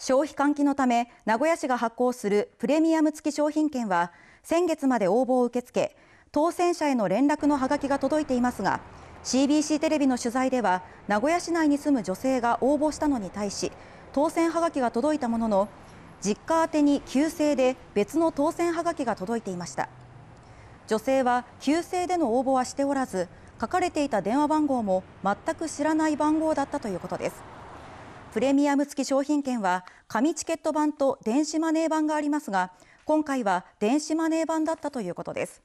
消費喚起のため名古屋市が発行するプレミアム付き商品券は先月まで応募を受け付け当選者への連絡のはがきが届いていますが CBC テレビの取材では名古屋市内に住む女性が応募したのに対し当選はがきが届いたものの実家宛に旧姓で別の当選はがきが届いていました女性は旧姓での応募はしておらず書かれていた電話番号も全く知らない番号だったということですプレミアム付き商品券は紙チケット版と電子マネー版がありますが今回は電子マネー版だったということです